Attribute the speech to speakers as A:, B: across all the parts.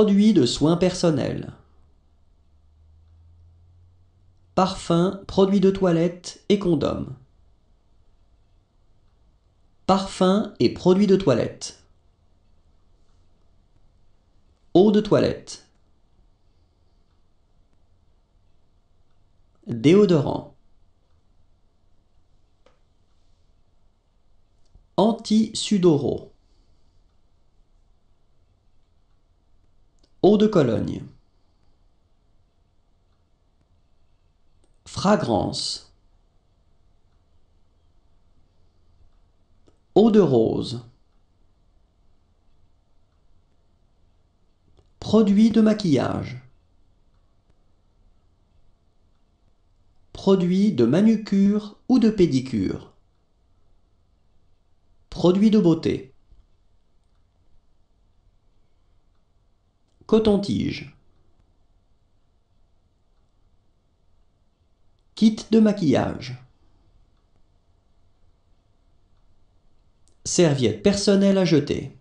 A: Produits de soins personnels. Parfums, produits de toilette et condoms. Parfums et produits de toilette. Eau de toilette. Déodorant. Anti-sudoraux. Eau de Cologne. Fragrance. Eau de rose. Produit de maquillage. Produit de manucure ou de pédicure. Produit de beauté. Coton-tige Kit de maquillage Serviette personnelle à jeter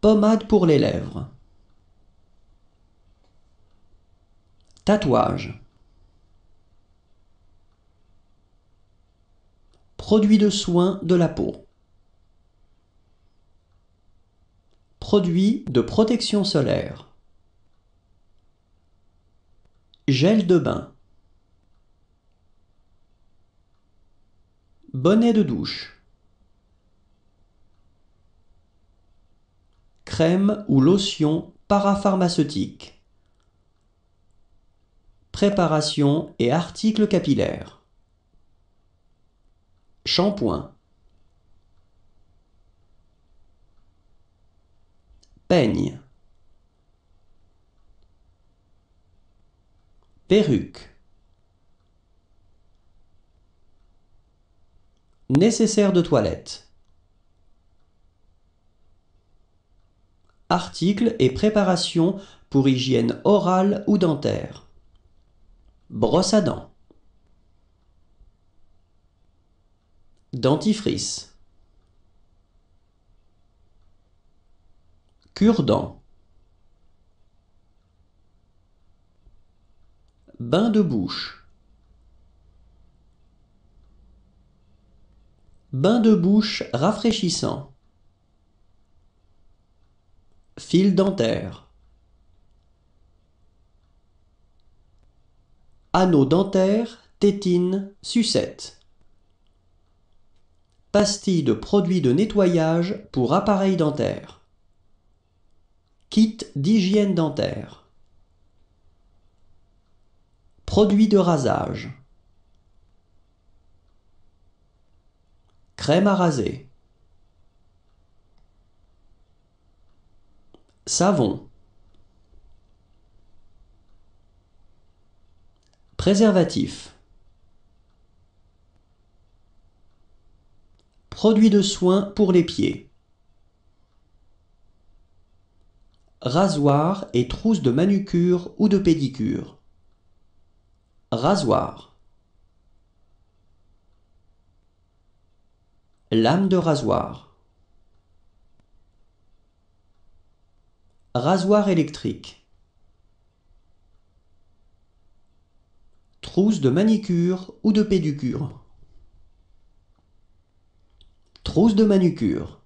A: Pommade pour les lèvres Tatouage Produit de soins de la peau Produits de protection solaire. Gel de bain. Bonnet de douche. Crème ou lotion parapharmaceutique. Préparation et articles capillaires. Shampoing. peigne perruque nécessaire de toilette articles et préparation pour hygiène orale ou dentaire brosse à dents dentifrice cure Bain de bouche Bain de bouche rafraîchissant Fil dentaire Anneau dentaire, tétine, sucette Pastilles de produits de nettoyage pour appareils dentaires Kit d'hygiène dentaire. Produit de rasage. Crème à raser. Savon. Préservatif. Produit de soins pour les pieds. Rasoir et trousse de manucure ou de pédicure. Rasoir. Lame de rasoir. Rasoir électrique. Trousse de manicure ou de pédicure. Trousse de manucure.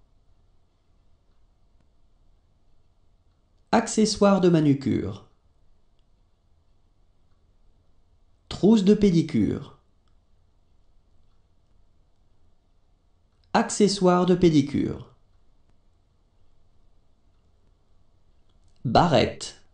A: Accessoires de manucure. Trousse de pédicure. Accessoires de pédicure.
B: Barrette.